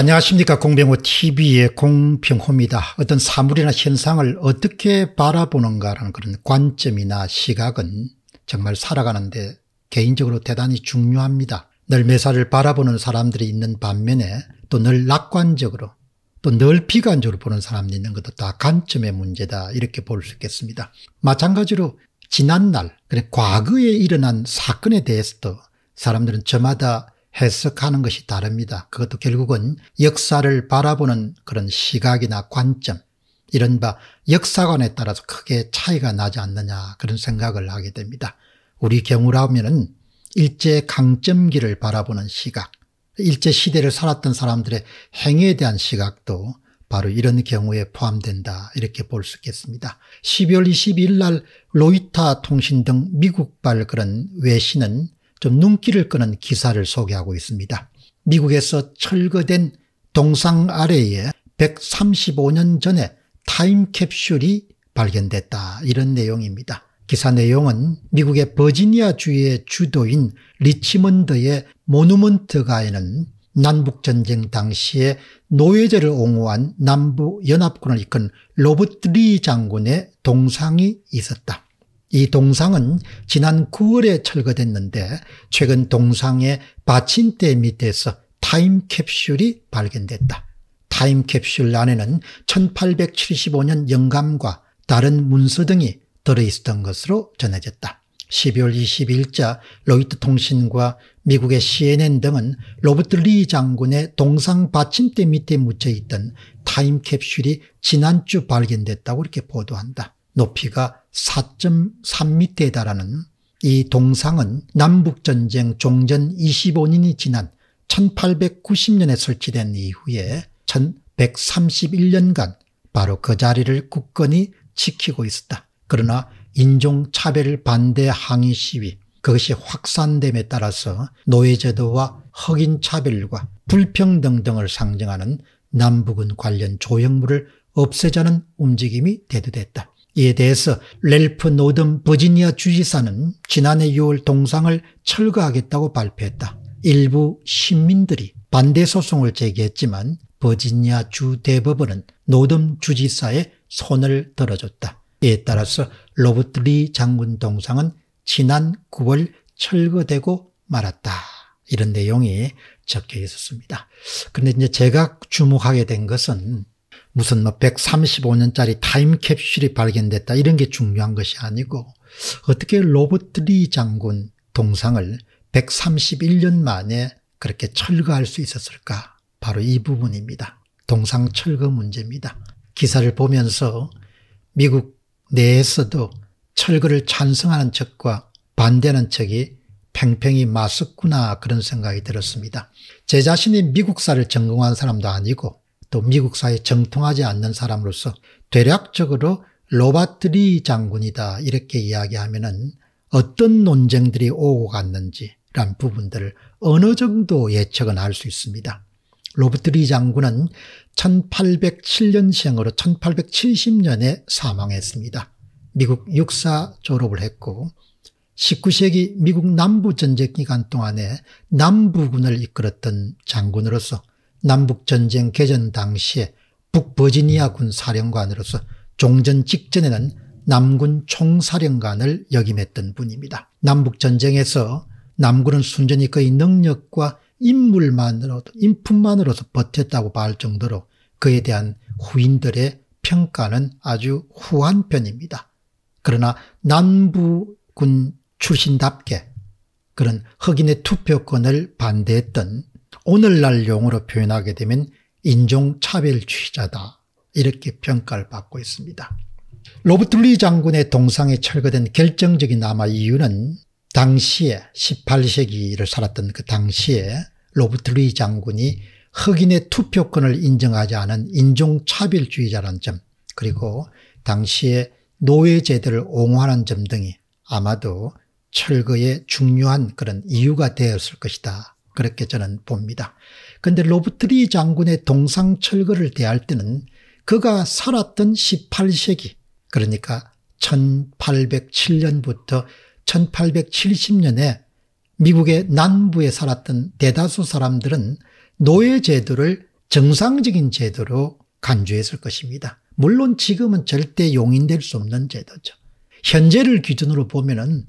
안녕하십니까 공병호TV의 공병호입니다. 어떤 사물이나 현상을 어떻게 바라보는가라는 그런 관점이나 시각은 정말 살아가는데 개인적으로 대단히 중요합니다. 늘 매사를 바라보는 사람들이 있는 반면에 또 늘 낙관적으로 또 늘 비관적으로 보는 사람들이 있는 것도 다 관점의 문제다 이렇게 볼 수 있겠습니다. 마찬가지로 지난날 그래 과거에 일어난 사건에 대해서도 사람들은 저마다 해석하는 것이 다릅니다. 그것도 결국은 역사를 바라보는 그런 시각이나 관점, 이른바 역사관에 따라서 크게 차이가 나지 않느냐 그런 생각을 하게 됩니다. 우리 경우라면은 일제 강점기를 바라보는 시각, 일제 시대를 살았던 사람들의 행위에 대한 시각도 바로 이런 경우에 포함된다 이렇게 볼 수 있겠습니다. 12월 22일 날 로이타 통신 등 미국발 그런 외신은 좀 눈길을 끄는 기사를 소개하고 있습니다. 미국에서 철거된 동상 아래에 135년 전에 타임캡슐이 발견됐다 이런 내용입니다. 기사 내용은 미국의 버지니아 주의 주도인 리치먼드의 모누먼트 가에는 남북전쟁 당시에 노예제를 옹호한 남부연합군을 이끈 로버트 리 장군의 동상이 있었다. 이 동상은 지난 9월에 철거됐는데 최근 동상의 받침대 밑에서 타임캡슐이 발견됐다. 타임캡슐 안에는 1875년 영감과 다른 문서 등이 들어있었던 것으로 전해졌다. 12월 20일자 로이트 통신과 미국의 CNN 등은 로버트 리 장군의 동상 받침대 밑에 묻혀있던 타임캡슐이 지난주 발견됐다고 이렇게 보도한다. 높이가 4 3미터에 달하는 이 동상은 남북전쟁 종전 25년이 지난 1890년에 설치된 이후에 1131년간 바로 그 자리를 굳건히 지키고 있었다. 그러나 인종차별 반대 항의 시위 그것이 확산됨에 따라서 노예제도와 흑인차별과 불평등 등을 상징하는 남북은 관련 조형물을 없애자는 움직임이 대두됐다. 이에 대해서 렐프 노든 버지니아 주지사는 지난해 6월 동상을 철거하겠다고 발표했다. 일부 시민들이 반대 소송을 제기했지만 버지니아 주 대법원은 노든 주지사의 손을 들어줬다. 이에 따라서 로버트 리 장군 동상은 지난 9월 철거되고 말았다. 이런 내용이 적혀 있었습니다. 그런데 이제 제가 주목하게 된 것은 무슨 뭐 135년짜리 타임캡슐이 발견됐다 이런 게 중요한 것이 아니고 어떻게 로버트리 장군 동상을 131년 만에 그렇게 철거할 수 있었을까 바로 이 부분입니다. 동상 철거 문제입니다. 기사를 보면서 미국 내에서도 철거를 찬성하는 척과 반대하는 척이 팽팽히 맞섰구나 그런 생각이 들었습니다. 제 자신이 미국사를 전공한 사람도 아니고 또 미국 사회에 정통하지 않는 사람으로서 대략적으로 로버트 리 장군이다 이렇게 이야기하면은 어떤 논쟁들이 오고 갔는지란 부분들을 어느 정도 예측은 할 수 있습니다. 로버트 리 장군은 1807년생으로 1870년에 사망했습니다. 미국 육사 졸업을 했고 19세기 미국 남부전쟁 기간 동안에 남부군을 이끌었던 장군으로서 남북전쟁 개전 당시에 북버지니아군 사령관으로서 종전 직전에는 남군 총사령관을 역임했던 분입니다. 남북전쟁에서 남군은 순전히 그의 능력과 인물만으로도 인품만으로서 버텼다고 말할 정도로 그에 대한 후인들의 평가는 아주 후한 편입니다. 그러나 남부군 출신답게 그런 흑인의 투표권을 반대했던 오늘날 용어로 표현하게 되면 인종차별주의자다 이렇게 평가를 받고 있습니다. 로버트 리 장군의 동상에 철거된 결정적인 아 이유는 당시에 18세기를 살았던 그 당시에 로버트 리 장군이 흑인의 투표권을 인정하지 않은 인종차별주의자라는 점 그리고 당시에 노예제도를 옹호하는 점 등이 아마도 철거의 중요한 그런 이유가 되었을 것이다 그렇게 저는 봅니다. 그데 로브트리 장군의 동상철거를 대할 때는 그가 살았던 18세기 그러니까 1807년부터 1870년에 미국의 남부에 살았던 대다수 사람들은 노예 제도를 정상적인 제도로 간주했을 것입니다. 물론 지금은 절대 용인될 수 없는 제도죠. 현재를 기준으로 보면 은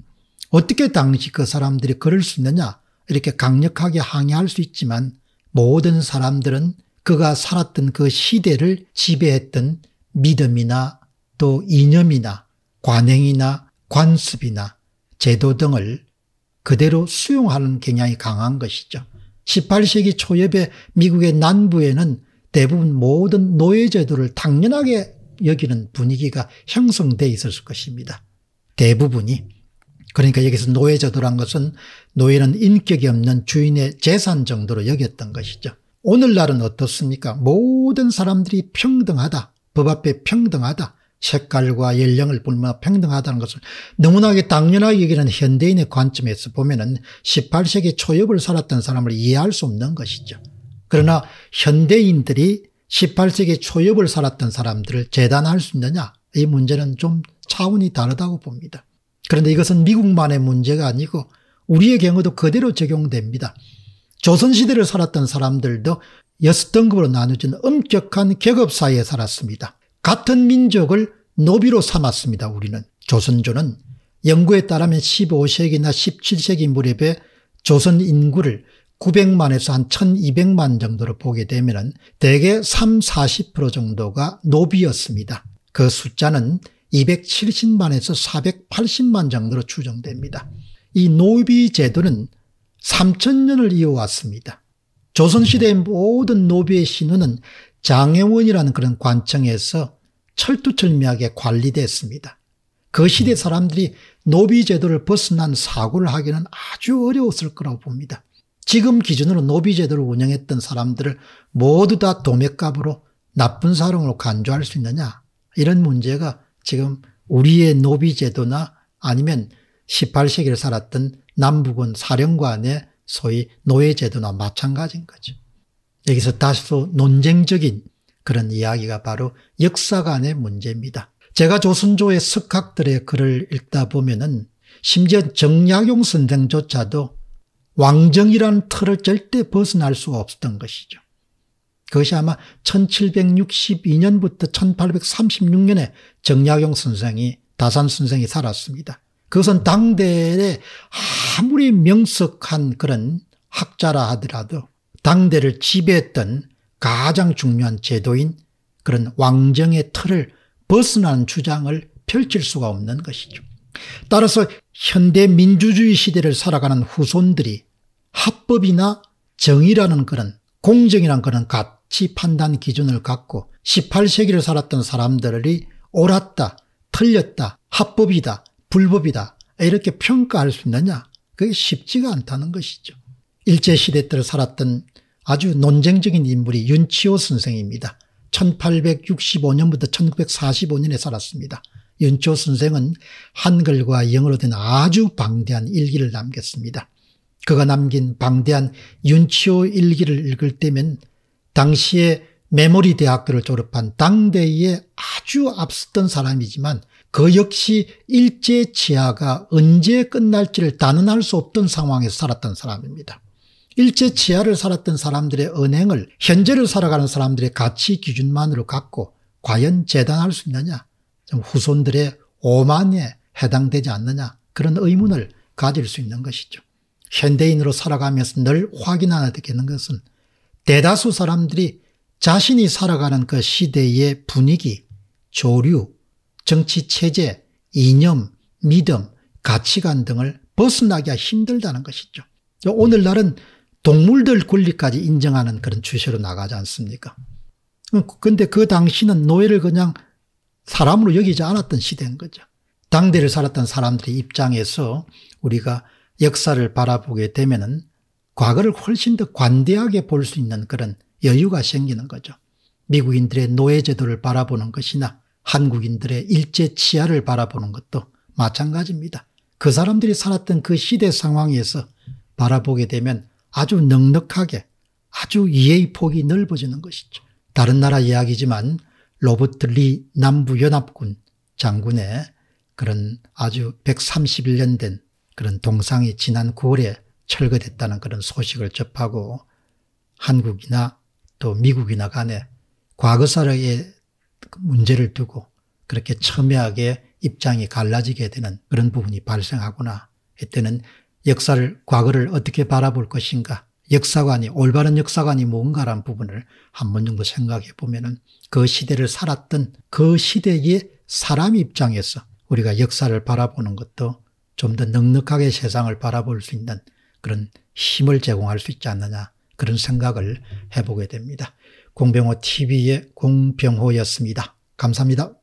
어떻게 당시 그 사람들이 그럴 수 있느냐 이렇게 강력하게 항의할 수 있지만 모든 사람들은 그가 살았던 그 시대를 지배했던 믿음이나 또 이념이나 관행이나 관습이나 제도 등을 그대로 수용하는 경향이 강한 것이죠. 18세기 초엽에 미국의 남부에는 대부분 모든 노예제도를 당연하게 여기는 분위기가 형성되어 있었을 것입니다. 대부분이. 그러니까 여기서 노예제도란 것은 노예는 인격이 없는 주인의 재산 정도로 여겼던 것이죠. 오늘날은 어떻습니까? 모든 사람들이 평등하다. 법 앞에 평등하다. 색깔과 연령을 뿐만 평등하다는 것을 너무나게 당연하게 여기는 현대인의 관점에서 보면 은 18세기 초엽을 살았던 사람을 이해할 수 없는 것이죠. 그러나 현대인들이 18세기 초엽을 살았던 사람들을 재단할 수 있느냐 이 문제는 좀 차원이 다르다고 봅니다. 그런데 이것은 미국만의 문제가 아니고 우리의 경우도 그대로 적용됩니다. 조선시대를 살았던 사람들도 여 등급으로 나누진 엄격한 계급사회에 살았습니다. 같은 민족을 노비로 삼았습니다. 우리는 조선조는 연구에 따르면 15세기나 17세기 무렵에 조선 인구를 900만에서 한 1200만 정도로 보게 되면 대개 3, 40% 정도가 노비였습니다. 그 숫자는 270만에서 480만 정도로 추정됩니다. 이 노비 제도는 3천년을 이어왔습니다. 조선시대의 모든 노비의 신원은 장애원이라는 그런 관청에서 철두철미하게 관리됐습니다. 그 시대 사람들이 노비 제도를 벗어난 사고를 하기는 아주 어려웠을 거라고 봅니다. 지금 기준으로 노비 제도를 운영했던 사람들을 모두 다 도매값으로 나쁜 사람으로 간주할 수 있느냐 이런 문제가 지금 우리의 노비 제도나 아니면 18세기를 살았던 남북은 사령관의 소위 노예 제도나 마찬가지인 거죠. 여기서 다소 논쟁적인 그런 이야기가 바로 역사 간의 문제입니다. 제가 조선조의 석학들의 글을 읽다 보면은 심지어 정약용 선생조차도 왕정이라는 틀을 절대 벗어날 수가 없었던 것이죠. 그것이 아마 1762년부터 1836년에 정약용 선생이 다산 선생이 살았습니다. 그것은 당대에 아무리 명석한 그런 학자라 하더라도 당대를 지배했던 가장 중요한 제도인 그런 왕정의 틀을 벗어나는 주장을 펼칠 수가 없는 것이죠. 따라서 현대 민주주의 시대를 살아가는 후손들이 합법이나 정의라는 그런 공정이라는 그런 값 가치 판단 기준을 갖고 18세기를 살았던 사람들이 옳았다, 틀렸다, 합법이다, 불법이다 이렇게 평가할 수 있느냐 그게 쉽지가 않다는 것이죠. 일제시대 때를 살았던 아주 논쟁적인 인물이 윤치호 선생입니다. 1865년부터 1945년에 살았습니다. 윤치호 선생은 한글과 영어로 된 아주 방대한 일기를 남겼습니다. 그가 남긴 방대한 윤치호 일기를 읽을 때면 당시에 메모리 대학교를 졸업한 당대의 아주 앞섰던 사람이지만 그 역시 일제 치하가 언제 끝날지를 단언할 수 없던 상황에서 살았던 사람입니다. 일제 치하를 살았던 사람들의 은행을 현재를 살아가는 사람들의 가치 기준만으로 갖고 과연 재단할 수 있느냐 좀 후손들의 오만에 해당되지 않느냐 그런 의문을 가질 수 있는 것이죠. 현대인으로 살아가면서 늘 확인하게 되는 것은 대다수 사람들이 자신이 살아가는 그 시대의 분위기, 조류, 정치체제, 이념, 믿음, 가치관 등을 벗어나기가 힘들다는 것이죠. 오늘날은 동물들 권리까지 인정하는 그런 주제로 나가지 않습니까? 음, 근데 그 당시는 노예를 그냥 사람으로 여기지 않았던 시대인 거죠. 당대를 살았던 사람들의 입장에서 우리가 역사를 바라보게 되면은 과거를 훨씬 더 관대하게 볼 수 있는 그런 여유가 생기는 거죠. 미국인들의 노예제도를 바라보는 것이나 한국인들의 일제 치하를 바라보는 것도 마찬가지입니다. 그 사람들이 살았던 그 시대 상황에서 바라보게 되면 아주 넉넉하게 아주 이해의 폭이 넓어지는 것이죠. 다른 나라 이야기지만 로버트 리 남부연합군 장군의 그런 아주 131년 된 그런 동상이 지난 9월에 철거됐다는 그런 소식을 접하고 한국이나 또 미국이나 간에 과거사의 문제를 두고 그렇게 첨예하게 입장이 갈라지게 되는 그런 부분이 발생하거나 이때는 역사를 과거를 어떻게 바라볼 것인가 역사관이 올바른 역사관이 뭔가란 부분을 한번 정도 생각해 보면은 그 시대를 살았던 그 시대의 사람 입장에서 우리가 역사를 바라보는 것도 좀 더 넉넉하게 세상을 바라볼 수 있는 그런 힘을 제공할 수 있지 않느냐 그런 생각을 해보게 됩니다. 공병호 TV의 공병호였습니다. 감사합니다.